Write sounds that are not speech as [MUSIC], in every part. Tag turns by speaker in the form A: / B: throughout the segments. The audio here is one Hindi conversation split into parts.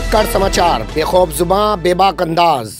A: धाकड़ समाचार बेखौफ जुबा बेबाक अंदाज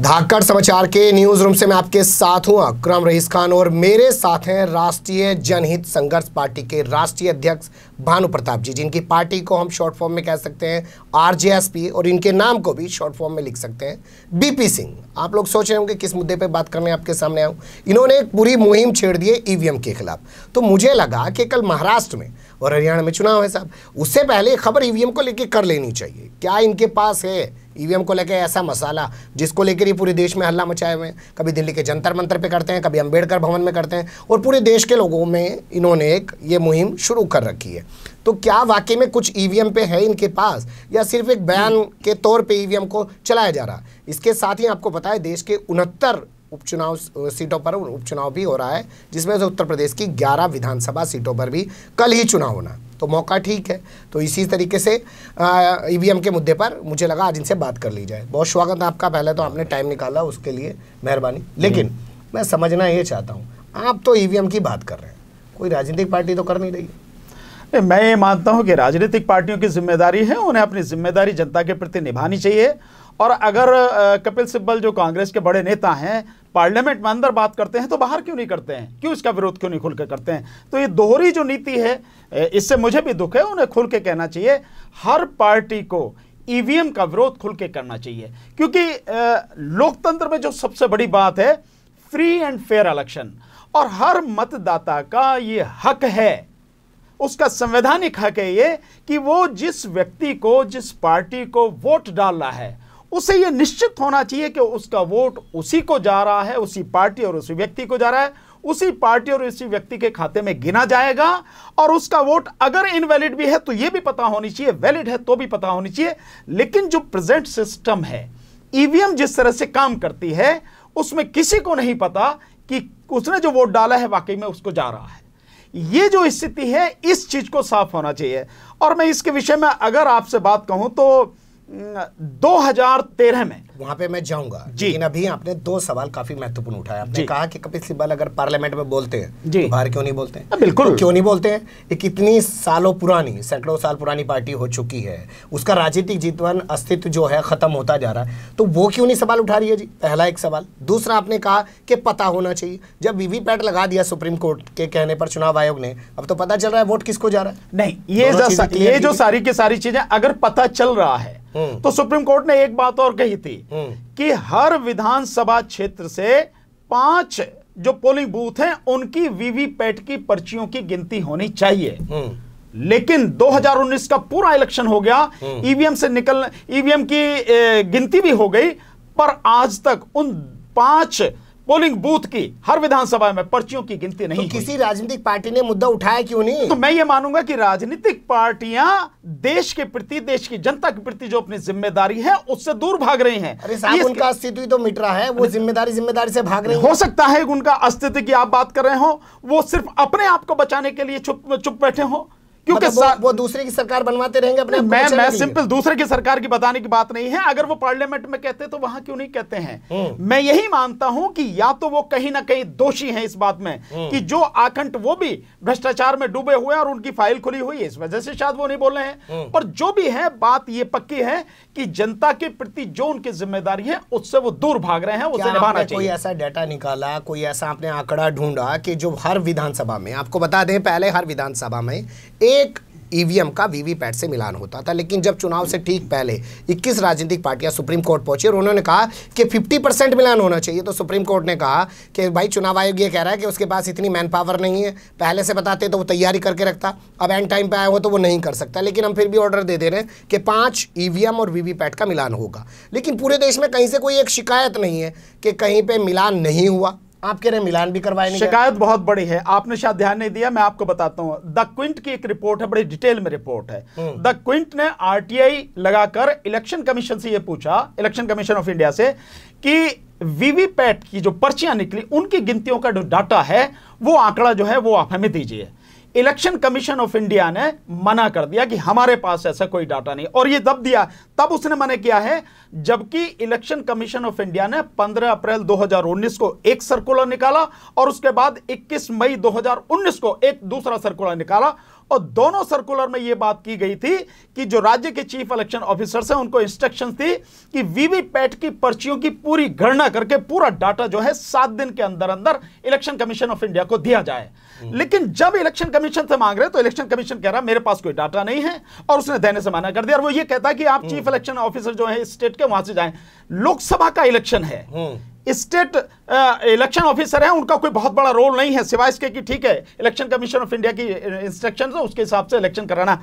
A: धाकड़ समाचार के न्यूज रूम से मैं आपके साथ हूं अक्रम रईस खान और मेरे साथ हैं राष्ट्रीय जनहित संघर्ष पार्टी के राष्ट्रीय अध्यक्ष भानु प्रताप जी जिनकी पार्टी को हम शॉर्ट फॉर्म में कह सकते हैं आरजेएसपी और इनके नाम को भी शॉर्ट फॉर्म में लिख सकते हैं बीपी सिंह आप लोग सोच रहे होंगे किस मुद्दे पर बात करने आपके सामने आऊँ इन्होंने एक पूरी मुहिम छेड़ दी है ईवीएम e के खिलाफ तो मुझे लगा कि कल महाराष्ट्र में और हरियाणा में चुनाव है साहब उससे पहले खबर ईवीएम को लेकर कर लेनी चाहिए क्या इनके पास है ईवीएम को लेकर ऐसा मसाला जिसको लेकर ये पूरे देश में हल्ला मचाए हुए हैं कभी दिल्ली के जंतर मंतर पे करते हैं कभी अंबेडकर भवन में करते हैं और पूरे देश के लोगों में इन्होंने एक ये मुहिम शुरू कर रखी है तो क्या वाकई में कुछ ईवीएम पे है इनके पास या सिर्फ एक बयान के तौर पे ईवीएम को चलाया जा रहा इसके साथ ही आपको बताएं देश के उनहत्तर उपचुनाव सीटों पर उपचुनाव भी हो रहा है जिसमें से उत्तर प्रदेश की 11 विधानसभा सीटों पर भी कल ही चुनाव होना तो मौका ठीक है तो इसी तरीके से ईवीएम के मुद्दे पर मुझे लगा आज इनसे बात कर ली जाए बहुत स्वागत है आपका पहले तो आपने टाइम निकाला उसके लिए मेहरबानी लेकिन हम्म। मैं समझना ये चाहता हूँ आप तो ई की बात कर रहे हैं कोई राजनीतिक पार्टी तो कर नहीं रही है मैं ये मानता हूँ कि राजनीतिक
B: पार्टियों की जिम्मेदारी है उन्हें अपनी जिम्मेदारी जनता के प्रति निभानी चाहिए और अगर कपिल सिब्बल जो कांग्रेस के बड़े नेता हैं पार्लियामेंट में अंदर बात करते हैं तो बाहर क्यों नहीं करते हैं क्यों इसका विरोध क्यों नहीं खुल के करते हैं तो ये दोहरी जो नीति है इससे मुझे भी दुख है उन्हें खुल के कहना चाहिए हर पार्टी को ईवीएम का विरोध खुल के करना चाहिए क्योंकि लोकतंत्र में जो सबसे बड़ी बात है फ्री एंड फेयर इलेक्शन और हर मतदाता का ये हक है उसका संवैधानिक हक है ये कि वो जिस व्यक्ति को जिस पार्टी को वोट डालना है उसे यह निश्चित होना चाहिए कि उसका वोट उसी को जा रहा है उसी पार्टी और उसी व्यक्ति को जा रहा है उसी पार्टी और उसी व्यक्ति के खाते में गिना जाएगा और उसका वोट अगर इनवैलिड भी है तो यह भी पता होनी चाहिए वैलिड है तो भी पता होनी चाहिए लेकिन जो प्रेजेंट सिस्टम है ईवीएम जिस तरह से काम करती है उसमें किसी को नहीं पता कि उसने जो वोट डाला है वाकई में उसको जा रहा है ये जो स्थिति है इस चीज को साफ होना चाहिए और मैं इसके
A: विषय में अगर आपसे बात कहूं तो 2013 में वहां पे मैं जाऊंगा लेकिन अभी आपने दो सवाल काफी महत्वपूर्ण उठाया आपने कहा कि कपिल सिब्बल अगर पार्लियामेंट में बोलते हैं तो बाहर क्यों नहीं बोलते हैं हाँ, बिल्कुल तो क्यों नहीं बोलते हैं एक इतनी सालों पुरानी सैकड़ों साल पुरानी पार्टी हो चुकी है उसका राजनीतिक जीवन अस्तित्व जो है खत्म होता जा रहा है तो वो क्यों नहीं सवाल उठा रही है जी पहला एक सवाल दूसरा आपने कहा कि पता होना चाहिए जब वीवीपैट लगा दिया सुप्रीम कोर्ट के कहने पर चुनाव आयोग ने अब तो पता चल रहा है वोट किसको जा रहा है नहीं ये ये जो
B: सारी की सारी चीजें अगर पता चल रहा है हम्म। तो सुप्रीम कोर्ट ने एक बात और कही थी हम्म। कि हर विधानसभा क्षेत्र से पांच जो पोलिंग बूथ हैं उनकी वीवीपैट की पर्चियों की गिनती होनी चाहिए हम्म। लेकिन 2019 का पूरा इलेक्शन हो गया ईवीएम से निकल ईवीएम की गिनती भी हो गई पर आज तक उन पांच पोलिंग बूथ की हर विधानसभा में पर्चियों की गिनती तो नहीं तो किसी राजनीतिक पार्टी ने मुद्दा उठाया क्यों नहीं तो मैं ये मानूंगा कि राजनीतिक पार्टियां देश के प्रति देश की जनता के प्रति जो अपनी जिम्मेदारी है उससे दूर भाग रही हैं उनका अस्तित्व तो मिट रहा है वो जिम्मेदारी जिम्मेदारी से भाग रही हो सकता है उनका अस्तित्व की आप बात कर रहे हो वो सिर्फ अपने आप को बचाने के लिए चुप चुप बैठे हो क्योंकि मतलब वो, वो दूसरे की सरकार बनवाते रहेंगे अपने मैं मैं सिंपल दूसरे की सरकार की बताने की बात नहीं है अगर वो पार्लियामेंट में कहते तो वहां क्यों नहीं कहते हैं हम्म। मैं यही मानता हूं कि या तो वो कहीं ना कहीं दोषी हैं इस बात में हम्म। कि जो आखंड वो भी भ्रष्टाचार में डूबे हुए और उनकी फाइल खुली हुई है इस वजह से शायद वो नहीं बोल रहे हैं हम्म। पर जो भी है बात ये पक्की है कि जनता के प्रति जो उनकी जिम्मेदारी है उससे वो दूर भाग रहे हैं उसे निभाना चाहिए कोई ऐसा
A: डाटा निकाला कोई ऐसा आपने आंकड़ा ढूंढा कि जो हर विधानसभा में आपको बता दें पहले हर विधानसभा में एक एक ईवीएम e का वीवीपैट से मिलान होता था लेकिन जब चुनाव से ठीक पहले 21 राजनीतिक पार्टियां सुप्रीम कोर्ट पहुंची और उन्होंने कहा कि 50 परसेंट मिलान होना चाहिए तो सुप्रीम कोर्ट ने कहा कि भाई चुनाव आयोग ये कह रहा है कि उसके पास इतनी मैन पावर नहीं है पहले से बताते तो वो तैयारी करके रखता अब एंड टाइम पर आया हो तो वो नहीं कर सकता लेकिन हम फिर भी ऑर्डर दे दे रहे हैं कि पाँच ई e और वी का मिलान होगा लेकिन पूरे देश में कहीं से कोई एक शिकायत नहीं है कि कहीं पर मिलान नहीं हुआ आप कह रहे मिलान भी करवाए शिकायत बहुत बड़ी
B: है आपने शायद ध्यान नहीं दिया मैं आपको बताता हूँ द क्विंट की एक रिपोर्ट है बड़ी डिटेल में रिपोर्ट है हम्म। द क्विंट ने आरटीआई लगाकर इलेक्शन कमीशन से यह पूछा इलेक्शन कमीशन ऑफ इंडिया से कि वीवीपैट की जो पर्चियां निकली उनकी गिनतियों का जो डाटा है वो आंकड़ा जो है वो आप हमें दीजिए इलेक्शन कमीशन ऑफ इंडिया ने मना कर दिया कि हमारे पास ऐसा कोई डाटा नहीं और ये दब दिया तब उसने मना किया है जबकि इलेक्शन कमीशन ऑफ इंडिया ने 15 अप्रैल 2019 को एक सर्कुलर निकाला और उसके बाद 21 मई 2019 को एक दूसरा सर्कुलर निकाला और दोनों सर्कुलर में यह बात की गई थी कि जो राज्य के चीफ इलेक्शन ऑफिसर हैं उनको इंस्ट्रक्शंस थी कि वीवीपैट की पर्चियों की पूरी गणना करके पूरा डाटा जो है सात दिन के अंदर अंदर इलेक्शन कमीशन ऑफ इंडिया को दिया जाए हम्म। लेकिन जब इलेक्शन कमीशन से मांग रहे तो इलेक्शन कमीशन कह रहा मेरे पास कोई डाटा नहीं है और उसने देने से मना कर दिया और वो ये कहता कि आप चीफ इलेक्शन ऑफिसर जो है स्टेट के वहां से जाए लोकसभा का इलेक्शन है हम्म। स्टेट इलेक्शन ऑफिसर हैं उनका कोई बहुत बड़ा रोल नहीं है सिवाय इसके कि ठीक है इलेक्शन कमीशन ऑफ इंडिया की इंस्ट्रक्शन है उसके हिसाब से इलेक्शन कराना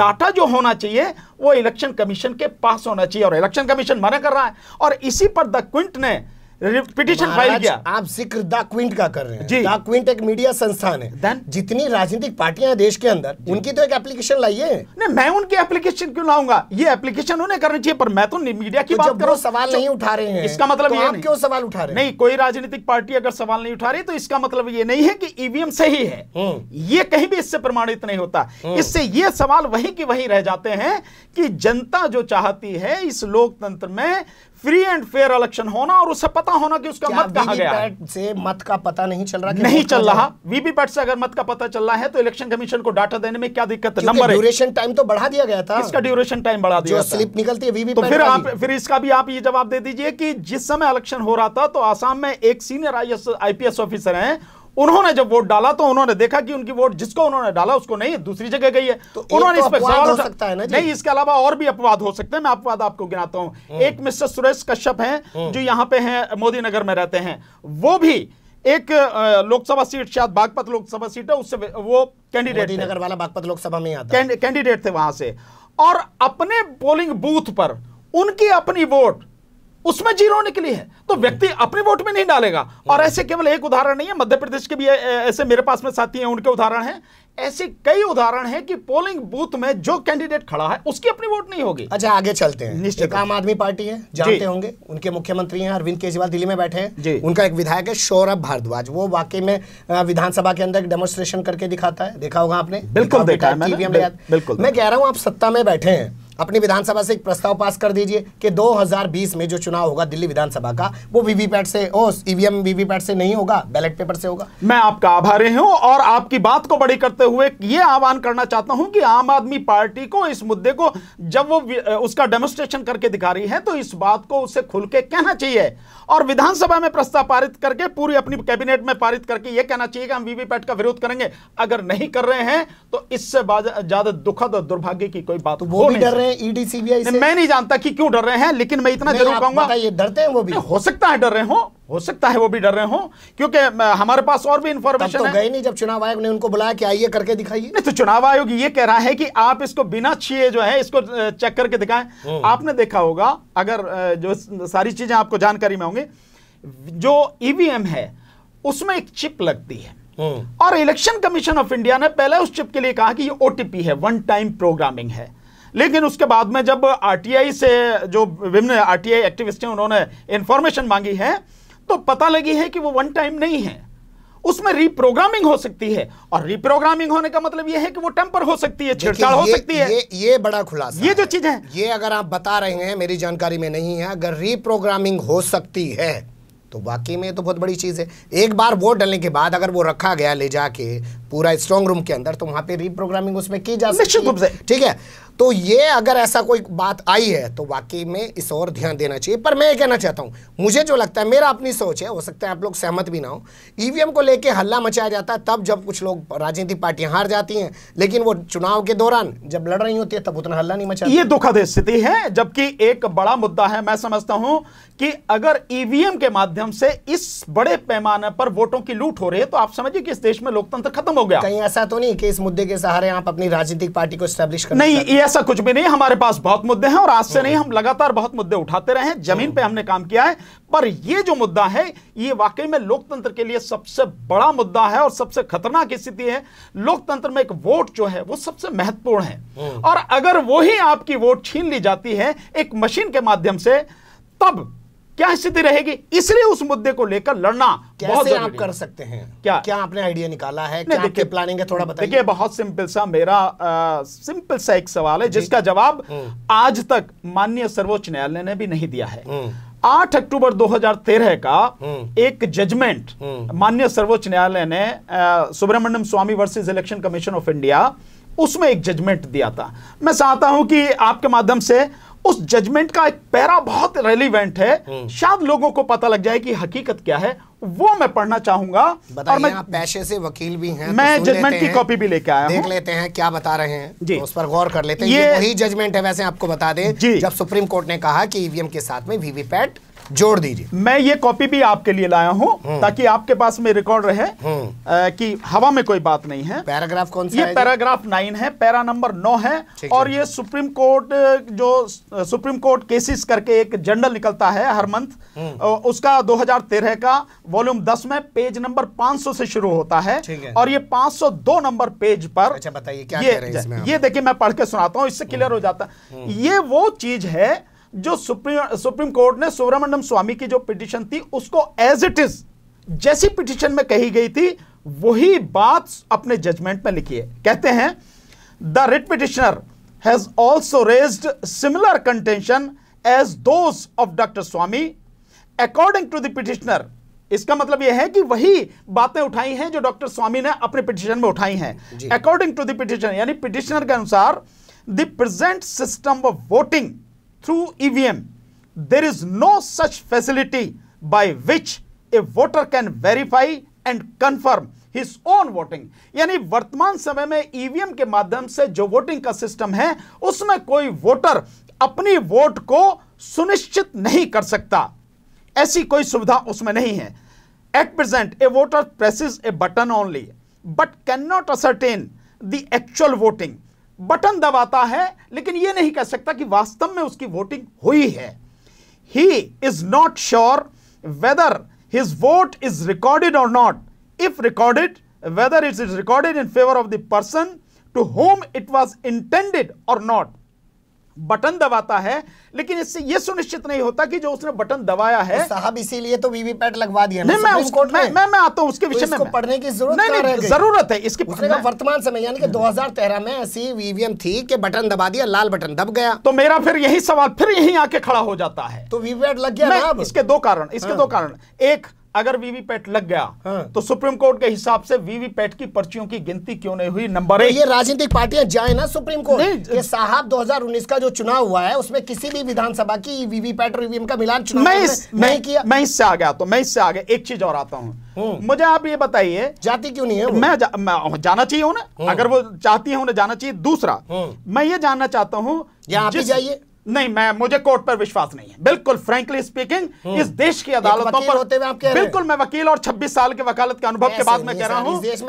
B: डाटा जो होना चाहिए वो इलेक्शन कमीशन के पास होना चाहिए और इलेक्शन कमीशन मना कर रहा है और इसी पर
A: द क्विंट ने पिटिशन फाइल किया आप जिक्र द क्विंट का कर रहे हैं द क्विंट एक मीडिया संस्थान है Then? जितनी राजनीतिक पार्टियां हैं देश के अंदर उनकी तो एक एप्लीकेशन लाइए नहीं मैं उनकी
B: एप्लीकेशन क्यों लाऊंगा ये एप्लीकेशन उन्हें करनी चाहिए पर मैं तो मीडिया की तो बात कर सवाल तो नहीं उठा रहे हैं इसका मतलब तो ये क्यों सवाल उठा रहे हैं नहीं कोई राजनीतिक पार्टी अगर सवाल नहीं उठा रही तो इसका मतलब ये नहीं है कि ईवीएम e सही है हम्म। ये कहीं भी इससे प्रमाणित नहीं होता हम्म। इससे ये सवाल वही की वही रह जाते हैं कि जनता जो चाहती है इस लोकतंत्र में फ्री एंड फेयर इलेक्शन होना और उसे पता होना कि उसका मत कहा गया से मत का पता नहीं चल रहा कि नहीं चल रहा वीवीपैट से अगर मत का पता चल रहा है तो इलेक्शन कमीशन को डाटा देने में क्या दिक्कत है नंबर ड्यूरेशन टाइम तो बढ़ा दिया गया था इसका ड्यूरेशन टाइम बढ़ा दिया स्लिप निकलती है तो फिर आप फिर इसका भी आप ये जवाब दे दीजिए कि जिस समय इलेक्शन हो रहा था तो आसाम में एक सीनियर आई आईपीएस ऑफिसर हैं उन्होंने जब वोट डाला तो उन्होंने देखा कि उनकी वोट जिसको उन्होंने डाला उसको नहीं दूसरी जगह गई है तो उन्होंने तो इस पर सकता
A: है ना नहीं इसके
B: अलावा और भी अपवाद हो सकते हैं मैं अपवाद आपको गिनाता हूं हम्म। एक मिस्टर सुरेश कश्यप हैं हम्म। जो यहां पे हैं मोदी नगर में रहते हैं वो भी एक लोकसभा सीट शायद बागपत लोकसभा सीट है उससे वो कैंडिडेट नगर
A: वाला बागपत लोकसभा में
B: कैंडिडेट थे वहां से और अपने पोलिंग बूथ पर उनकी अपनी वोट उसमें जीरो निकली है तो व्यक्ति अपने वोट में नहीं डालेगा और ऐसे केवल एक उदाहरण नहीं है मध्य प्रदेश के भी ऐसे मेरे पास में साथी हैं उनके उदाहरण हैं ऐसे कई उदाहरण हैं कि पोलिंग बूथ में जो कैंडिडेट
A: खड़ा है उसकी अपनी वोट नहीं होगी अच्छा आगे चलते हैं निश्चित आम आदमी पार्टी है जानते होंगे उनके मुख्यमंत्री हैं अरविंद केजरीवाल दिल्ली में बैठे हैं उनका एक विधायक है सौरभ भारद्वाज वो वाकई में विधानसभा के अंदर डेमोस्ट्रेशन करके दिखाता है देखा होगा आपने बिल्कुल देखा मैं कह रहा हूँ आप सत्ता में बैठे हैं अपनी विधानसभा से एक प्रस्ताव पास कर दीजिए कि 2020 में जो चुनाव होगा दिल्ली विधानसभा का वो वीवीपैट से ओ ईवीएम वीवीपैट से नहीं होगा बैलेट पेपर से होगा मैं आपका आभारी हूं और
B: आपकी बात को बड़ी करते हुए ये आह्वान करना चाहता हूं कि आम आदमी पार्टी को इस मुद्दे को जब वो उसका डेमोस्ट्रेशन करके दिखा रही है तो इस बात को उसे खुल के कहना चाहिए और विधानसभा में प्रस्ताव पारित करके पूरी अपनी कैबिनेट में पारित करके ये कहना चाहिए कि हम वीवीपैट का विरोध करेंगे अगर नहीं कर रहे हैं तो इससे ज्यादा दुखद और दुर्भाग्य की कोई बात तो वो भी डर रहे रहे हैं ईडी e सीबीआई से मैं नहीं जानता कि क्यों डर रहे हैं लेकिन मैं इतना जरूर कहूंगा ये डरते हैं वो भी हो सकता है डर रहे हो हो सकता है वो भी डर रहे हो क्योंकि हमारे पास और भी इन्फॉर्मेशन तो गए
A: नहीं जब चुनाव आयोग ने उनको बुलाया कि आइए करके दिखाइए नहीं
B: तो चुनाव आयोग ये कह रहा है कि आप इसको बिना छिए जो है इसको चेक करके दिखाएं हम्म। आपने देखा होगा अगर जो सारी चीजें आपको जानकारी में होंगी जो ईवीएम e है उसमें एक चिप लगती है हम्म। और इलेक्शन कमीशन ऑफ इंडिया ने पहले उस चिप के लिए कहा कि ये ओटीपी है वन टाइम प्रोग्रामिंग है लेकिन उसके बाद में जब आरटीआई से जो विभिन्न आरटीआई एक्टिविस्ट हैं उन्होंने इंफॉर्मेशन मांगी है तो पता लगी है कि वो वन टाइम नहीं है उसमें रिप्रोग्रामिंग हो सकती है और रिप्रोग्रामिंग होने का मतलब यह है कि वो टेम्पर हो सकती है छेड़छाड़ हो सकती है ये,
A: ये बड़ा खुलासा ये जो चीज है ये अगर आप बता रहे हैं मेरी जानकारी में नहीं है अगर रिप्रोग्रामिंग हो सकती है तो वाकई में तो बहुत बड़ी चीज़ है एक बार वोट डालने के बाद अगर वो रखा गया ले जाके पूरा स्ट्रॉन्ग रूम के अंदर तो वहां पे रीप्रोग्रामिंग उसमें की जा सकती है ठीक है तो ये अगर ऐसा कोई बात आई है तो वाकई में इस और ध्यान देना चाहिए पर मैं ये कहना चाहता हूँ मुझे जो लगता है मेरा अपनी सोच है हो सकता है आप लोग सहमत भी ना हो ईवीएम e को लेके हल्ला मचाया जाता है तब जब कुछ लोग राजनीतिक पार्टियां हार जाती हैं लेकिन वो चुनाव के दौरान जब लड़ रही होती है तब उतना हल्ला नहीं मचा ये दुखद स्थिति है जबकि एक बड़ा मुद्दा है मैं समझता हूँ कि अगर
B: ईवीएम e के माध्यम से इस बड़े पैमाने पर वोटों की लूट हो रही है तो आप समझिए कि इस देश में लोकतंत्र खत्म खत्म हो गया
A: कहीं ऐसा तो नहीं कि इस मुद्दे के सहारे आप अपनी राजनीतिक पार्टी को स्टैब्लिश कर नहीं
B: ऐसा कुछ भी नहीं हमारे पास बहुत मुद्दे हैं और आज से नहीं हम लगातार बहुत मुद्दे उठाते रहे जमीन पे हमने काम किया है पर ये जो मुद्दा है ये वाकई में लोकतंत्र के लिए सबसे बड़ा मुद्दा है और सबसे खतरनाक स्थिति है लोकतंत्र में एक वोट जो है वो सबसे महत्वपूर्ण है हम्म। और अगर वो आपकी वोट छीन ली जाती है एक मशीन के माध्यम से तब क्या स्थिति रहेगी इसलिए उस मुद्दे को लेकर लड़ना कैसे आप कर सकते हैं क्या क्या आपने आइडिया निकाला है क्या आपके प्लानिंग है थोड़ा बताइए देखिए बहुत सिंपल सा मेरा आ, सिंपल सा एक सवाल है जिसका जवाब हम्म। आज तक माननीय सर्वोच्च न्यायालय ने भी नहीं दिया है 8 हम्म। अक्टूबर 2013 का हम्म। एक जजमेंट माननीय सर्वोच्च न्यायालय ने Subramanian Swamy versus election commission of India उसमें एक जजमेंट दिया था मैं चाहता हूं कि आपके माध्यम से उस जजमेंट का एक पैरा बहुत रेलिवेंट है हम्म। शायद लोगों को पता लग जाए कि हकीकत क्या है वो मैं पढ़ना चाहूंगा और मैं पैसे से वकील
A: भी हैं तो मैं तो जजमेंट की कॉपी भी लेके आया देख लेते हैं क्या बता रहे हैं जी तो उस पर गौर कर लेते हैं ये, ये वही जजमेंट है वैसे आपको बता दें जब सुप्रीम कोर्ट ने कहा कि ईवीएम के साथ में वीवीपैट जोड़
B: दीजिए मैं ये कॉपी भी आपके लिए लाया हूँ हम्म। ताकि आपके पास में रिकॉर्ड रहे हम्म। कि हवा में कोई बात नहीं है पैराग्राफ कौन सा ये पैराग्राफ नाइन है पैरा नंबर नौ है और ये सुप्रीम कोर्ट जो सुप्रीम कोर्ट केसेस करके एक जर्नल निकलता है हर मंथ हम्म। उसका 2013 का वॉल्यूम 10 में पेज नंबर 500 से शुरू होता है और ये 502 नंबर पेज पर अच्छा बताइए क्या ये, ये देखिए मैं पढ़ के सुनाता हूँ इससे क्लियर हो जाता है ये वो चीज है जो सुप्रीम सुप्रीम कोर्ट ने सुब्रमण्यम स्वामी की जो पिटिशन थी उसको एज इट इज जैसी पिटिशन में कही गई थी वही बात अपने जजमेंट में लिखी है कहते हैं the writ petitioner has also raised similar contention as those of doctor Swamy according to the petitioner इसका मतलब यह है कि वही बातें उठाई हैं जो डॉक्टर स्वामी ने अपने पिटिशन में उठाई हैं अकॉर्डिंग टू द यानी पिटिशनर के अनुसार the present system of voting through EVM, there is no such facility by which a voter can verify and confirm his own voting यानी वर्तमान समय में ईवीएम e के माध्यम से जो वोटिंग का सिस्टम है उसमें कोई वोटर अपनी वोट को सुनिश्चित नहीं कर सकता ऐसी कोई सुविधा उसमें नहीं है at present a voter presses a button only but cannot ascertain the actual voting button दबाता है लेकिन यह नहीं कह सकता कि वास्तव में उसकी वोटिंग हुई है he is not sure whether his vote is recorded और not if recorded whether it is recorded in favour of the person to whom it was intended और नॉट बटन दबाता है लेकिन इससे यह सुनिश्चित नहीं होता कि जो उसने बटन दबाया है तो
A: साहब इसीलिए तो वीवीपैट लगवा दिया नहीं मैं उसको मैं, मैं, मैं आता हूं उसके तो विषय तो में पढ़ने की जरूरत नहीं, नहीं जरूरत है इसकी वर्तमान समय यानी कि 2013 में ऐसी वीवीएम थी कि बटन दबा दिया लाल बटन दब गया तो मेरा फिर यही
B: सवाल फिर यही आके खड़ा हो जाता है
A: तो वीवीपैट लग गया इसके दो
B: कारण इसके हाँ। दो कारण एक अगर वीवीपैट लग गया हाँ। तो सुप्रीम कोर्ट के हिसाब से वीवीपैट की पर्चियों की गिनती क्यों नहीं हुई नंबर एक तो ये राजनीतिक
A: पार्टियां जाए ना सुप्रीम कोर्ट ये साहब 2019 का जो चुनाव हुआ है उसमें किसी भी विधानसभा की वीवीपैट और ईवीएम का मिलान चुनाव मैं, इस, मैं, नहीं किया
B: मैं इससे आ गया तो मैं इससे आ गया एक चीज और आता हूँ मुझे आप ये बताइए जाती क्यों नहीं है वो? मैं, जा, मैं जाना चाहिए उन्हें अगर वो चाहती है उन्हें जाना चाहिए दूसरा मैं ये जानना चाहता हूँ जाइए नहीं मैं मुझे कोर्ट पर विश्वास नहीं है बिल्कुल फ्रेंकली हम्म। स्पीकिंग इस देश की अदालतों पर होते हुए आप कह बिल्कुल मैं वकील और 26 साल के वकालत के अनुभव के बाद मैं कह रहा हूँ इस,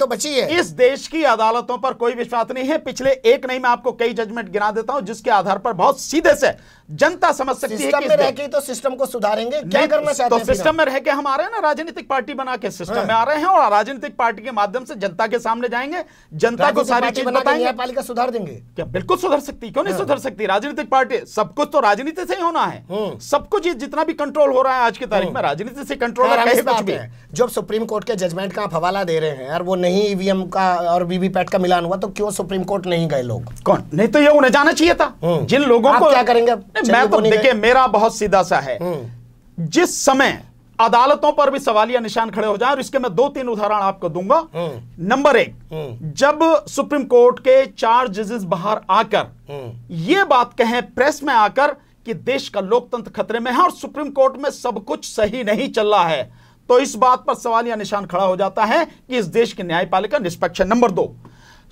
B: तो बची है। इस देश की अदालतों पर कोई विश्वास नहीं है पिछले एक नहीं मैं आपको कई जजमेंट गिना देता हूँ जिसके आधार पर बहुत सीधे से जनता समझ सकती है सिस्टम में रह
A: के तो सिस्टम को सुधारेंगे क्या करना चाहते तो सिस्टम में
B: रह के हम आ रहे हैं ना राजनीतिक पार्टी बना के सिस्टम में हाँ। आ रहे हैं और राजनीतिक पार्टी के माध्यम से जनता के सामने जाएंगे जनता को सारी चीज बताएंगे पालिका सुधार देंगे क्या बिल्कुल सुधर सकती क्यों नहीं हाँ। सुधर सकती राजनीतिक पार्टी सब कुछ तो राजनीति से ही होना है हम्म। सब कुछ जितना भी कंट्रोल हो रहा है आज की तारीख में हम्म। राजनीति से कंट्रोल
A: जब सुप्रीम कोर्ट के जजमेंट का हवाला दे रहे हैं और वो नहीं ईवीएम e का और वीवीपैट का मिलान हुआ तो क्यों सुप्रीम कोर्ट नहीं गए लोग कौन नहीं तो ये उन्हें
B: जाना चाहिए था हम्म। जिन लोगों को क्या करेंगे मैं तो देखिए
A: मेरा बहुत सीधा सा है हम्म।
B: जिस समय अदालतों पर भी सवालिया निशान खड़े हो जाए और इसके मैं दो तीन उदाहरण आपको दूंगा हम्म। नंबर एक हम्म। जब सुप्रीम कोर्ट के चार जजेस बाहर आकर ये बात कहें प्रेस में आकर कि देश का लोकतंत्र खतरे में है और सुप्रीम कोर्ट में सब कुछ सही नहीं चल रहा है तो इस बात पर सवालिया निशान खड़ा हो जाता है कि इस देश की न्यायपालिका निष्पक्ष है नंबर दो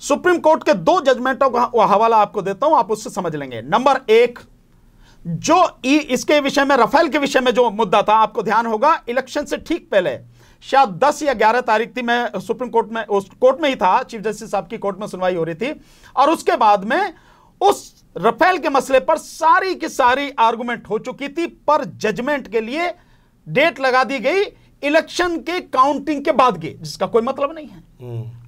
B: सुप्रीम कोर्ट के दो जजमेंटों का हवाला आपको देता हूं आप उससे समझ लेंगे नंबर एक जो इसके विषय में रफेल के विषय में जो मुद्दा था आपको ध्यान होगा इलेक्शन से ठीक पहले शायद दस या ग्यारह तारीख थी मैं सुप्रीम कोर्ट में उस कोर्ट में ही था चीफ जस्टिस साहब की कोर्ट में सुनवाई हो रही थी और उसके बाद में उस रफेल के मसले पर सारी की सारी आर्गुमेंट हो चुकी थी पर जजमेंट के लिए डेट लगा दी गई इलेक्शन के काउंटिंग के बाद गई जिसका कोई मतलब नहीं है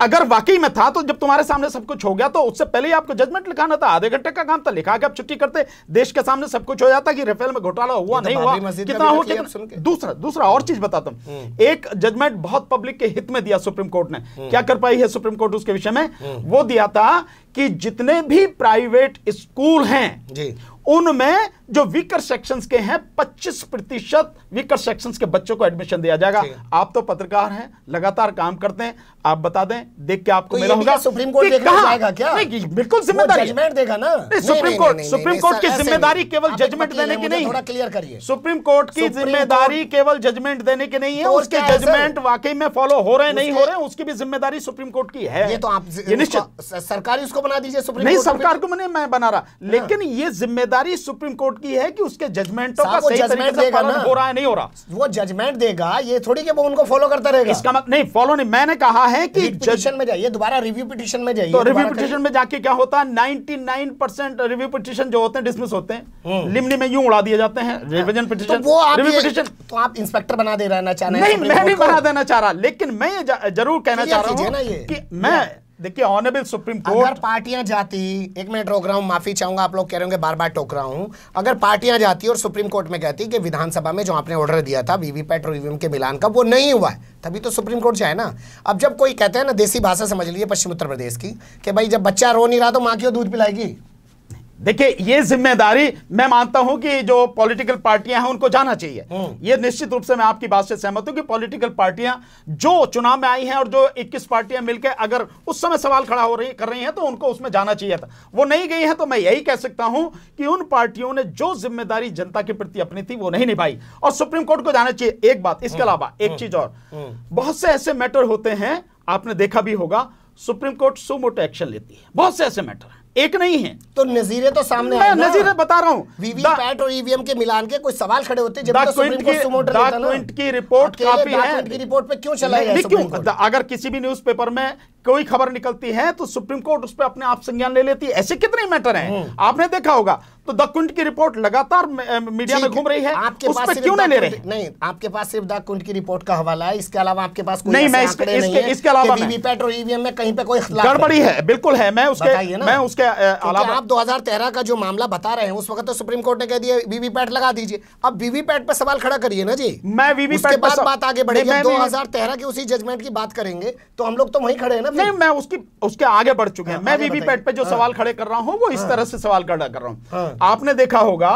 B: अगर वाकई में था तो जब तुम्हारे सामने सब कुछ हो गया तो उससे पहले ही आपको जजमेंट लिखाना था आधे घंटे का काम था लिखा के आप छुट्टी करते देश के सामने सब कुछ हो जाता कि रफेल में घोटाला हुआ तो नहीं हुआ कितना हो कितना दूसरा दूसरा और चीज बताता हूं हम्म। एक जजमेंट बहुत पब्लिक के हित में दिया सुप्रीम कोर्ट ने हम्म। क्या कर पाई है सुप्रीम कोर्ट उसके विषय में हम्म। वो दिया था कि जितने भी प्राइवेट स्कूल हैं उनमें जो वीकर सेक्शंस के हैं 25 प्रतिशत वीकर सेक्शंस के बच्चों को एडमिशन दिया जाएगा आप तो पत्रकार हैं लगातार काम करते हैं आप आप बता दें देख के आपको तो मेरा होगा सुप्रीम कोर्ट देखना जाएगा हाँ, क्या नहीं बिल्कुल जिम्मेदारी जजमेंट
A: देगा ना नहीं सुप्रीम कोर्ट सुप्रीम कोर्ट की जिम्मेदारी केवल जजमेंट देने की नहीं थोड़ा
B: क्लियर करिए सुप्रीम कोर्ट की जिम्मेदारी केवल जजमेंट देने की नहीं है तो उसके जजमेंट वाकई में फॉलो हो रहे नहीं हो रहे उसकी भी
A: जिम्मेदारी सुप्रीम कोर्ट की है ये तो आप सरकारी उसको बना दीजिए सुप्रीम नहीं सरकार
B: को मैंने मैं बना रहा हाँ। लेकिन ये जिम्मेदारी सुप्रीम कोर्ट की है कि उसके जजमेंटों का सही तरीके से पालन हो रहा है नहीं हो रहा वो जजमेंट देगा ये थोड़ी कि वो उनको फॉलो करता रहेगा इसका मतलब नहीं फॉलो नहीं मैंने कहा है कि में जाइए दोबारा रिव्यू में जाइए तो रिव्यू में जाके क्या होता है रिव्यू जो होते हैं डिसमिस होते हैं हम्म। लिमनी में यूं उड़ा दिए जाते हैं तो रिव्यू
A: तो आप इंस्पेक्टर बना दे रहना चाह रहे नहीं मैं नहीं बना
B: देना चाह रहा लेकिन मैं जरूर कहना तो चाह रहा
A: हूँ कि मैं देखिए ऑनरेबल सुप्रीम कोर्ट अगर पार्टियां जाती एक मिनट रोक रहा हूँ माफी चाहूंगा आप लोग कह रहे होंगे बार बार टोक रहा हूँ अगर पार्टियां जाती और सुप्रीम कोर्ट में कहती कि विधानसभा में जो आपने ऑर्डर दिया था वीवीपैट और ईवीएम के मिलान का वो नहीं हुआ है तभी तो सुप्रीम कोर्ट जाए ना अब जब कोई कहते हैं ना देसी भाषा समझ लीजिए पश्चिम उत्तर प्रदेश की कि भाई जब बच्चा रो नहीं रहा तो माँ क्यों दूध पिलाएगी देखिए ये जिम्मेदारी मैं मानता हूं कि जो पॉलिटिकल पार्टियां हैं उनको जाना चाहिए
B: हम्म। ये निश्चित रूप से मैं आपकी बात से सहमत हूं कि पॉलिटिकल पार्टियां जो चुनाव में आई हैं और जो 21 पार्टियां मिलकर अगर उस समय सवाल खड़ा हो रही कर रही हैं तो उनको उसमें जाना चाहिए था वो नहीं गई है तो मैं यही कह सकता हूं कि उन पार्टियों ने जो जिम्मेदारी जनता के प्रति अपनी थी वो नहीं निभाई और सुप्रीम कोर्ट को जाना चाहिए एक बात इसके हम्म। अलावा एक हम्म। चीज और बहुत से ऐसे मैटर होते हैं आपने देखा भी होगा सुप्रीम कोर्ट सुमोटो एक्शन लेती है बहुत से ऐसे मैटर एक नहीं है तो नजीरे तो सामने मैं नजीरे
A: बता रहा हूँ वीवीपैट और ईवीएम के मिलान के कोई सवाल खड़े होते जब तो
B: की रिपोर्ट काफी है की रिपोर्ट
A: पे क्यों चला
B: अगर किसी भी न्यूज में कोई खबर निकलती है तो सुप्रीम कोर्ट उस पर अपने आप संज्ञान ले लेती है ऐसे कितने मैटर हैं हम्म। आपने देखा होगा तो द कुंड की रिपोर्ट लगातार मीडिया में घूम रही है आपके उस पास क्यों नहीं ले रहे
A: नहीं आपके पास सिर्फ द कुंड की रिपोर्ट का हवाला है इसके अलावा आपके पास कोई नहीं मैं इसके, नहीं इसके, है इसके अलावा वीवीपैट और ईवीएम में कहीं पे कोई गड़बड़ी है बिल्कुल है मैं उसके मैं
B: उसके अलावा आप
A: दो का जो मामला बता रहे हैं उस वक्त तो सुप्रीम कोर्ट ने कह दिया वीवीपैट लगा दीजिए अब वीवीपैट पर सवाल खड़ा करिए ना जी मैं वीवीपैट बात आगे बढ़ेगी दो हजार तेरह की उसी जजमेंट की बात करेंगे तो हम लोग
B: तो वही खड़े हैं मतलब नहीं मैं उसकी उसके आगे बढ़ चुके हैं हाँ, मैं वीवीपैट पे जो सवाल हाँ। खड़े कर रहा हूं वो इस हाँ। तरह से सवाल खड़ा कर रहा हूं आपने देखा होगा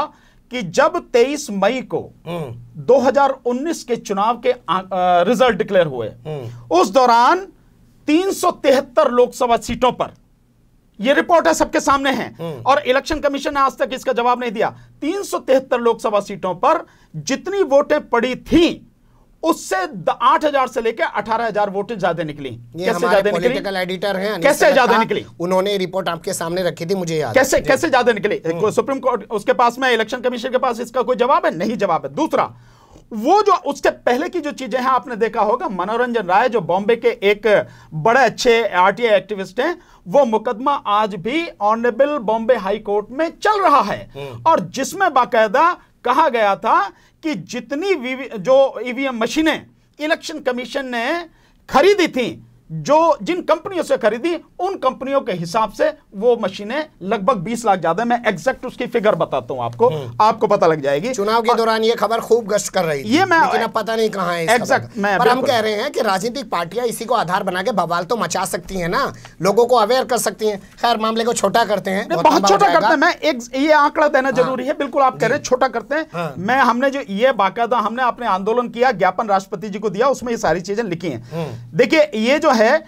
B: कि जब 23 मई को 2019 के चुनाव के रिजल्ट डिक्लेयर हुए उस दौरान 373 लोकसभा सीटों पर ये रिपोर्ट है सबके सामने है और इलेक्शन कमीशन ने आज तक इसका जवाब नहीं दिया 373 लोकसभा सीटों पर जितनी वोटें पड़ी थी उससे आठ हजार से लेकर अठारह हजार वोटें ज्यादा निकली कैसे ज्यादा निकली
A: एडिटर हैं कैसे ज्यादा निकली उन्होंने रिपोर्ट आपके सामने रखी
B: थी मुझे याद कैसे कैसे ज्यादा निकली हम्म। सुप्रीम कोर्ट उसके पास में इलेक्शन कमीशन के पास इसका कोई जवाब है नहीं जवाब है दूसरा वो जो उसके पहले की जो चीजें हैं आपने देखा होगा मनोरंजन राय जो बॉम्बे के एक बड़े अच्छे आरटीआई एक्टिविस्ट हैं वो मुकदमा आज भी ऑनरेबल बॉम्बे हाई कोर्ट में चल रहा है हम्म। और जिसमें बाकायदा कहा गया था कि जितनी जो ईवीएम e मशीनें इलेक्शन कमीशन ने खरीदी थी जो जिन कंपनियों से खरीदी उन कंपनियों के हिसाब से वो मशीनें लगभग 20 लाख ज्यादा मैं एग्जैक्ट उसकी फिगर बताता हूं आपको हम्म। आपको पता लग जाएगी चुनाव के दौरान ये खबर खूब गश्त कर रही ये मैं लेकिन अब पता
A: नहीं कहां है एग्जैक्ट मैं पर हम कह रहे हैं कि राजनीतिक पार्टियां इसी को आधार बना के बवाल तो मचा सकती है ना लोगों को अवेयर कर सकती है खैर मामले को छोटा करते हैं बहुत छोटा
B: करते हैं ये आंकड़ा देना हाँ। जरूरी है बिल्कुल आप कह रहे हैं छोटा करते हैं हाँ। मैं हमने जो ये बाकायदा हमने अपने आंदोलन किया ज्ञापन राष्ट्रपति जी को दिया उसमें ये सारी चीजें लिखी है हम्म। देखिये ये जो है है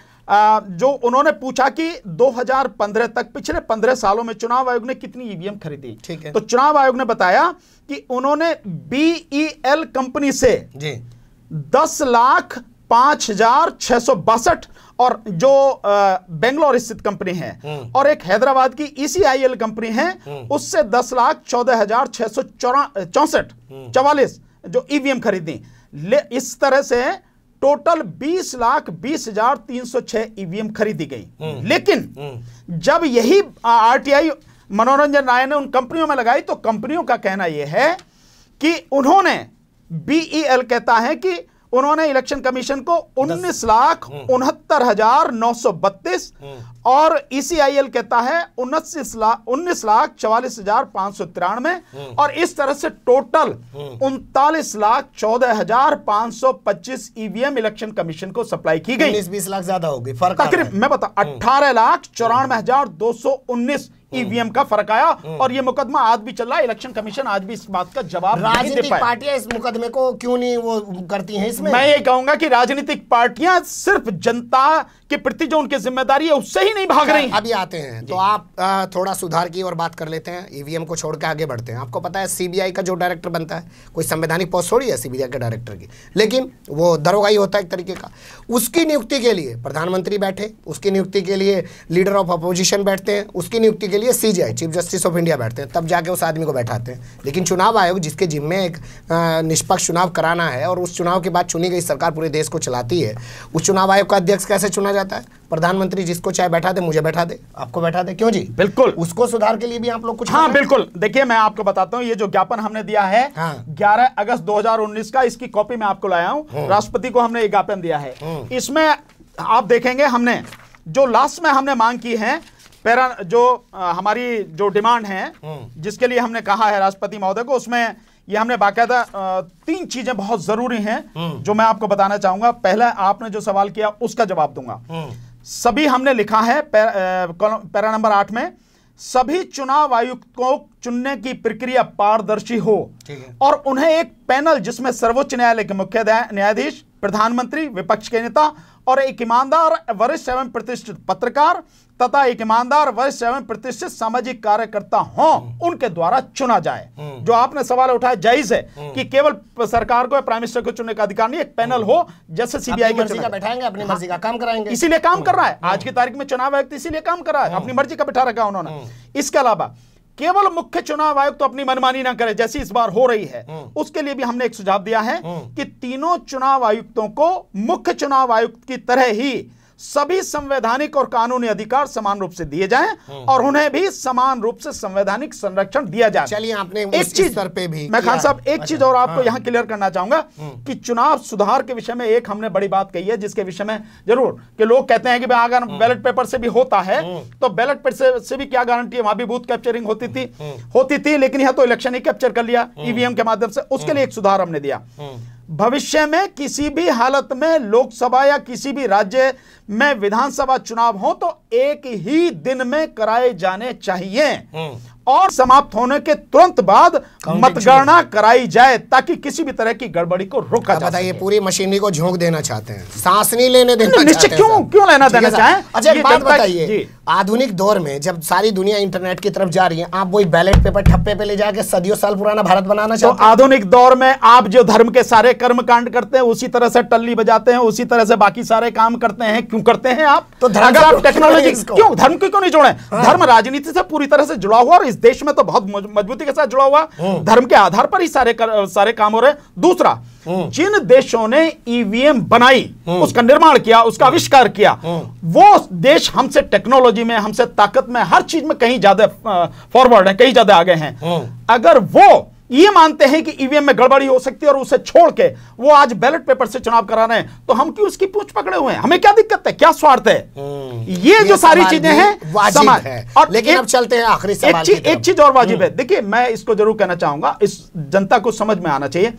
B: जो उन्होंने पूछा कि 2015 तक पिछले 15 सालों में चुनाव आयोग ने कितनी ईवीएम e खरीदी ठीक है तो चुनाव आयोग ने बताया कि उन्होंने बीईएल e कंपनी से जी दस लाख पांच हजार छह सौ बासठ और जो बेंगलोर स्थित कंपनी है हम्म। और एक हैदराबाद की ईसीआईएल e कंपनी है हम्म। उससे दस लाख चौदह हजार छह सौ चौसठ हम्म। चौवालीस जो ईवीएम खरीदी इस तरह से टोटल बीस लाख बीस हजार तीन सौ छह ईवीएम खरीदी गई लेकिन जब यही आरटीआई मनोरंजन राय ने उन कंपनियों में लगाई तो कंपनियों का कहना यह है कि उन्होंने बीईएल कहता है कि उन्होंने इलेक्शन कमीशन को उन्नीस लाख हम्म। उनहत्तर हजार नौ सौ बत्तीस हम्म। और ईसीआईएल e कहता है उन्नीस लाख उन्नीस लाख चवालीस हजार पांच सौ तिरानवे हम्म। और इस तरह से टोटल उनतालीस लाख चौदह हजार पांच सौ पच्चीस ईवीएम e इलेक्शन कमीशन को सप्लाई की गई बीस लाख ज्यादा होगी फर्क मैं बता अठारह लाख चौरानवे हजार दो सौ उन्नीस हम्म। ईवीएम का फर्क आया हम्म। और ये मुकदमा आज भी चल रहा है इलेक्शन कमीशन आज भी इस बात का जवाब राजनीतिक पार्टियां इस मुकदमे को
A: क्यों नहीं वो करती हैं इसमें मैं ये
B: कहूंगा कि राजनीतिक पार्टियां सिर्फ जनता के प्रति जो उनकी जिम्मेदारी है उससे ही नहीं भाग रही अभी आते
A: हैं तो आप थोड़ा सुधार की और बात कर लेते हैं ईवीएम को छोड़ के आगे बढ़ते हैं आपको पता है सीबीआई का जो डायरेक्टर बनता है कोई संवैधानिक पोस्ट थोड़ी है सीबीआई के डायरेक्टर की लेकिन वो दरोगा ही होता है एक तरीके का उसकी नियुक्ति के लिए प्रधानमंत्री बैठे उसकी नियुक्ति के लिए लीडर ऑफ अपोजिशन बैठते हैं उसकी नियुक्ति के के लिए सी चीफ जस्टिस ऑफ इंडिया बैठते हैं तब जाके उस आदमी को बैठाते हैं लेकिन चुनाव आयोग जिसके जिम्मे एक निष्पक्ष चुनाव कराना है और उस चुनाव के बाद चुनी गई सरकार पूरे देश को चलाती है उस चुनाव आयोग का अध्यक्ष कैसे चुना जाता है प्रधानमंत्री जिसको चाहे बैठा दे मुझे बैठा दे आपको बैठा दे क्यों जी बिल्कुल उसको सुधार के लिए भी आप
B: लोग कुछ हाँ बिल्कुल देखिए मैं आपको बताता हूँ ये जो ज्ञापन हमने दिया है हाँ। ग्यारह हाँ। अगस्त 2019 का इसकी कॉपी मैं आपको लाया हूँ हम्म। राष्ट्रपति को हमने ये ज्ञापन दिया है हम्म। इसमें आप देखेंगे हमने जो लास्ट में हमने मांग की है पैरा जो हमारी जो डिमांड है हम्म। जिसके लिए हमने कहा है राष्ट्रपति महोदय को उसमें ये हमने बाकायदा तीन चीजें बहुत जरूरी हैं हम्म। जो मैं आपको बताना चाहूंगा पहला आपने जो सवाल किया उसका जवाब दूंगा हम्म। सभी हमने लिखा है पैरा, पैरा नंबर आठ में सभी चुनाव आयुक्त को चुनने की प्रक्रिया पारदर्शी हो और उन्हें एक पैनल जिसमें सर्वोच्च न्यायालय के मुख्य न्यायाधीश प्रधानमंत्री विपक्ष के नेता और एक ईमानदार वरिष्ठ एवं प्रतिष्ठित पत्रकार तथा एक ईमानदार वरिष्ठ एवं प्रतिष्ठित सामाजिक कार्यकर्ता हो उनके द्वारा चुना जाए जो आपने सवाल उठाया जायज है हम्म। कि केवल सरकार को प्राइम मिनिस्टर को चुनने का अधिकार नहीं एक पैनल हो जैसे सीबीआई का
A: बैठाएंगे अपनी हाँ। मर्जी का काम कराएंगे इसीलिए काम
B: कर रहा है हम्म। आज की तारीख में चुनाव आयुक्त इसीलिए काम कर रहा है हम्म। अपनी मर्जी का बैठा रखा उन्होंने इसके अलावा केवल मुख्य चुनाव आयुक्त तो अपनी मनमानी ना करे जैसी इस बार हो रही है उसके लिए भी हमने एक सुझाव दिया है कि तीनों चुनाव आयुक्तों को मुख्य चुनाव आयुक्त की तरह ही सभी संवैधानिक और कानूनी अधिकार समान रूप से दिए जाएं हम्म। और उन्हें भी समान रूप से संवैधानिक संरक्षण दिया जाए चलिए आपने एक चीज स्तर पे भी मैं खान साहब एक अच्छा। चीज और आपको हाँ। यहां क्लियर करना चाहूंगा हम्म। कि चुनाव सुधार के विषय में एक हमने बड़ी बात कही है जिसके विषय में जरूर कि लोग कहते हैं कि अगर हम्म। बैलेट पेपर से भी होता है तो बैलेट पेपर से भी क्या गारंटी है वहां भी बूथ कैप्चरिंग होती थी होती थी लेकिन यह तो इलेक्शन ही कैप्चर कर लिया ईवीएम के माध्यम से उसके लिए एक सुधार हमने दिया भविष्य में किसी भी हालत में लोकसभा या किसी भी राज्य में विधानसभा चुनाव हो तो एक ही दिन में कराए जाने चाहिए हम्म। और समाप्त होने के तुरंत बाद मतगणना कराई जाए ताकि किसी भी तरह की गड़बड़ी
A: को रोका जाए बताइए पूरी मशीनरी को झोंक देना चाहते हैं सांस नहीं लेने देना निश्चय क्यों क्यों लेना देना चाहें अच्छा एक बात बताइए आधुनिक दौर में जब सारी दुनिया इंटरनेट की तरफ जा रही है आप वही बैलेट पेपर ठप्पे पे ले जाके सदियों साल पुराना भारत बनाना तो चाहते तो आधुनिक दौर में आप जो धर्म के
B: सारे कर्म कांड करते हैं उसी तरह से टल्ली बजाते हैं उसी तरह से बाकी सारे काम करते हैं क्यों करते हैं
A: आप तो धर्म आप टेक्नोलॉजी क्यों
B: धर्म को क्यों नहीं जोड़े हाँ। धर्म राजनीति से पूरी तरह से जुड़ा हुआ और इस देश में तो बहुत मजबूती के साथ जुड़ा हुआ हम्म। धर्म के आधार पर ही सारे सारे काम हो रहे हैं दूसरा हम्म। जिन देशों ने ईवीएम e बनाई हम्म। उसका निर्माण किया उसका आविष्कार किया हम्म। वो देश हमसे टेक्नोलॉजी में हमसे ताकत में हर चीज में कहीं ज्यादा फॉरवर्ड है कहीं ज्यादा आगे हैं अगर वो ये मानते हैं कि ईवीएम e में गड़बड़ी हो सकती है और उसे छोड़ के वो आज बैलेट पेपर से चुनाव करा रहे हैं तो हम क्यों उसकी पूछ पकड़े हुए हैं हमें क्या दिक्कत है क्या स्वार्थ है ये, ये जो सारी चीजें हैं समाज है। और लेकिन एक, अब चलते हैं आखिरी एक चीज एक चीज और वाजिब है देखिए मैं इसको जरूर कहना चाहूंगा इस जनता को समझ में आना चाहिए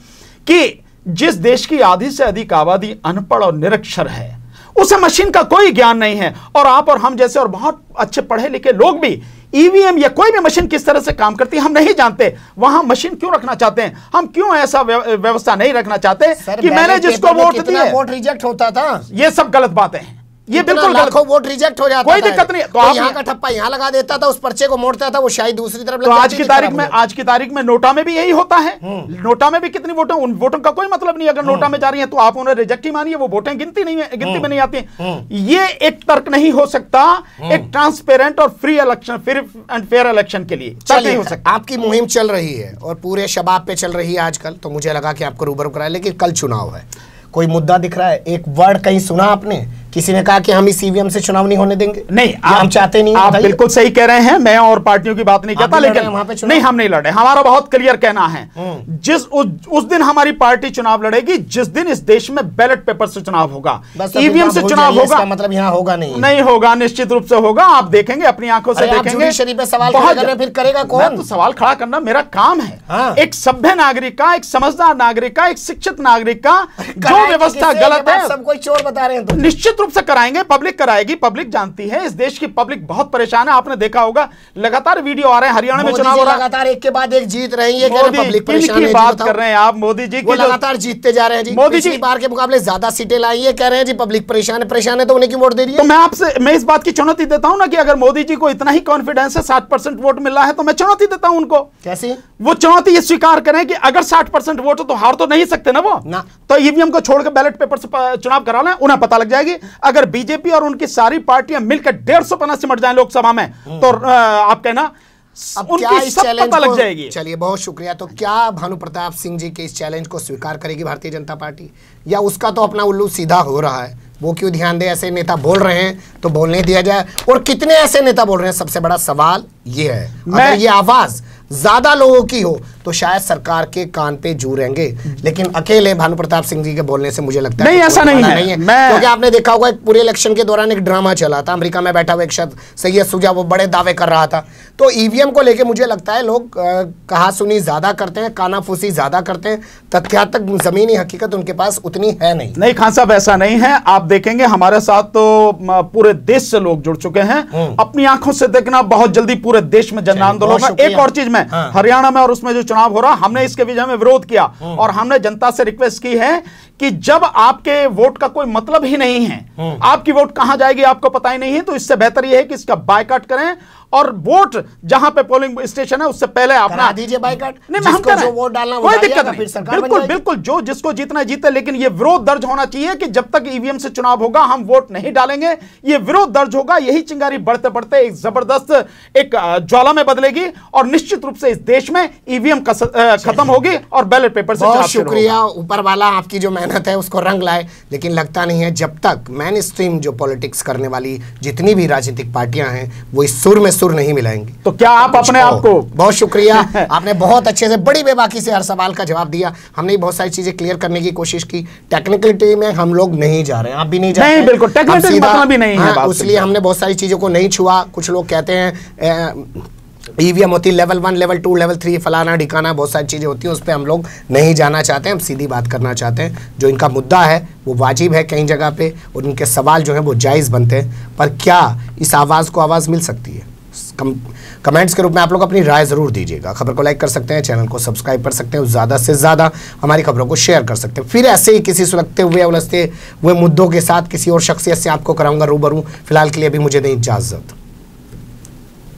B: कि जिस देश की आधी से अधिक आबादी अनपढ़ और निरक्षर है उसे मशीन का कोई ज्ञान नहीं है और आप और हम जैसे और बहुत अच्छे पढ़े लिखे लोग भी ईवीएम e या कोई भी मशीन किस तरह से काम करती है हम नहीं जानते वहां मशीन क्यों रखना चाहते हैं हम क्यों ऐसा व्यवस्था नहीं रखना
A: चाहते कि मैंने जिसको वोट दिया वोट
B: रिजेक्ट होता था ये सब गलत बातें हैं ये बिल्कुल लाखों वोट रिजेक्ट हो जाता कोई दिक्कत नहीं तो, तो यहाँ का
A: ठप्पा यहाँ लगा देता था उस पर्चे को मोड़ता था वो शायद दूसरी
B: तरफ तो आज की तारीख में आज की तारीख में नोटा में भी यही होता है हम्म। नोटा में भी कितनी वोटें उन वोटों का कोई मतलब नहीं अगर हम्म। नोटा में जा रही है तो आप उन्हें रिजेक्ट ही मानिए वो वोटें गिनती नहीं है गिनती में हम्म। नहीं आती ये
A: एक तर्क नहीं हो सकता एक ट्रांसपेरेंट और free election free and fair election के लिए हो सकता आपकी मुहिम चल रही है और पूरे शबाब पे चल रही है आजकल तो मुझे लगा कि आपको रूबरू कराया लेकिन कल चुनाव है कोई मुद्दा दिख रहा है एक वर्ड कहीं सुना आपने किसी ने कहा कि हम इस ईवीएम से चुनाव नहीं होने देंगे नहीं आप, हम चाहते नहीं आप बिल्कुल सही कह रहे हैं मैं और पार्टियों की बात नहीं कहता लेकिन वहां पे नहीं हम नहीं लड़े हमारा बहुत
B: क्लियर कहना है हम्म। जिस उ, उस दिन हमारी पार्टी चुनाव लड़ेगी जिस दिन इस देश में बैलेट पेपर से चुनाव होगा ईवीएम से चुनाव होगा मतलब
A: यहाँ होगा नहीं
B: नहीं होगा निश्चित रूप से होगा आप देखेंगे अपनी आंखों से देखेंगे सवाल फिर करेगा कौन तो सवाल खड़ा करना मेरा काम है हाँ। एक सभ्य नागरिक का एक समझदार नागरिक का एक शिक्षित नागरिक का [LAUGHS] जो व्यवस्था गलत है सब
A: कोई चोर बता रहे हैं तो।
B: निश्चित रूप से कराएंगे पब्लिक कराएगी पब्लिक जानती है इस देश की पब्लिक बहुत परेशान है आपने देखा होगा लगातार वीडियो आ रहे हैं हरियाणा में चुनाव लगातार
A: एक के बाद एक जीत रही है की बात कर रहे हैं आप मोदी जी की लगातार जीतते जा रहे हैं मोदी जी बार के मुकाबले ज्यादा सीटें लाई है कह रहे हैं जी पब्लिक परेशान है परेशान है तो उन्हें की वोट दे रही है
B: तो मैं आपसे मैं इस बात की चुनौती देता हूँ ना कि अगर मोदी जी को इतना ही कॉन्फिडेंस है साठ वोट मिला है तो मैं चुनौती देता हूँ उनको कैसी वो चुनौती ये स्वीकार करें कि अगर साठ परसेंट वोट हो तो हार तो नहीं सकते ना वो ना तो ईवीएम को छोड़कर बैलेट पेपर से चुनाव करा लें उन्हें पता लग जाएगी अगर बीजेपी और उनकी सारी पार्टियां मिलकर डेढ़ सौ पना सिमट जाए लोकसभा में हम्म। तो आप कहना अब क्या इस चैलेंज लग जाएगी
A: चलिए बहुत शुक्रिया तो क्या भानु प्रताप सिंह जी के इस चैलेंज को स्वीकार करेगी भारतीय जनता पार्टी या उसका तो अपना उल्लू सीधा हो रहा है वो क्यों ध्यान दे ऐसे नेता बोल रहे हैं तो बोलने दिया जाए और कितने ऐसे नेता बोल रहे हैं सबसे बड़ा सवाल ये है मैं ये आवाज ज्यादा लोगों की हो तो शायद सरकार के कान पे जू रहेंगे लेकिन अकेले भानु प्रताप सिंह जी के बोलने से मुझे लगता नहीं, है ऐसा नहीं नहीं है। मैं... क्योंकि आपने देखा होगा एक पूरे इलेक्शन के दौरान एक ड्रामा चला था अमेरिका में बैठा हुआ एक शख्स सैयद सुजा वो बड़े दावे कर रहा था तो ईवीएम को लेकर मुझे लगता है लोग कहा सुनी ज्यादा करते हैं कानाफूसी ज्यादा करते हैं तथ्यात्मक जमीनी हकीकत उनके पास उतनी है नहीं
B: नहीं खान साहब ऐसा नहीं है आप देखेंगे हमारे साथ तो पूरे देश से लोग जुड़ चुके हैं हम्म। अपनी आंखों से देखना बहुत जल्दी पूरे देश में जन आंदोलन एक और चीज में हाँ। हरियाणा में और उसमें जो चुनाव हो रहा हमने इसके विजय में विरोध किया हाँ। और हमने जनता से रिक्वेस्ट की है कि जब आपके वोट का कोई मतलब ही नहीं है हम्म। आपकी वोट कहां जाएगी आपको पता ही नहीं है तो इससे बेहतर यह है कि इसका बायकाट करें और वोट जहां पे पोलिंग स्टेशन है उससे पहले आप दीजिए नहीं हम जो वोट डालना कोई दिक्कत तो नहीं बिल्कुल बिल्कुल जो जिसको जीतना जीते लेकिन ये विरोध दर्ज होना चाहिए कि जब तक ईवीएम e से चुनाव होगा हम वोट नहीं डालेंगे ये विरोध दर्ज होगा यही चिंगारी बढ़ते बढ़ते एक जबरदस्त एक ज्वाला में बदलेगी और निश्चित रूप से इस देश में ईवीएम e खत्म होगी और बैलेट पेपर से शुक्रिया
A: ऊपर वाला आपकी जो मेहनत मेहनत है उसको रंग लाए लेकिन लगता नहीं है जब तक मैन स्ट्रीम जो पॉलिटिक्स करने वाली जितनी भी राजनीतिक पार्टियां हैं वो इस सुर में सुर नहीं मिलाएंगी तो क्या आप अपने आप को बहुत शुक्रिया [LAUGHS] आपने बहुत अच्छे से बड़ी बेबाकी से हर सवाल का जवाब दिया हमने बहुत सारी चीजें क्लियर करने की कोशिश की टेक्निकलिटी में हम लोग नहीं जा रहे आप भी नहीं जा रहे बिल्कुल टेक्निकल मतलब भी नहीं है इसलिए हाँ, तो। हमने बहुत सारी चीजों को नहीं छुआ कुछ लोग कहते हैं ईवीएम e होती है level one level two level three फलाना ढिकाना बहुत सारी चीज़ें होती हैं उस पर हम लोग नहीं जाना चाहते हैं हम सीधी बात करना चाहते हैं जो इनका मुद्दा है वो वाजिब है कई जगह पे और उनके सवाल जो है वो जायज़ बनते हैं पर क्या इस आवाज़ को आवाज़ मिल सकती है कम कमेंट्स के रूप में आप लोग अपनी राय ज़रूर दीजिएगा खबर को लाइक कर सकते हैं चैनल को सब्सक्राइब कर सकते हैं ज़्यादा से ज़्यादा हमारी खबरों को शेयर कर सकते हैं फिर ऐसे ही किसी सुलगते हुए उलझते हुए मुद्दों के साथ किसी और शख्सियत से आपको कराऊंगा रूबरू फिलहाल के लिए अभी मुझे दें इजाज़त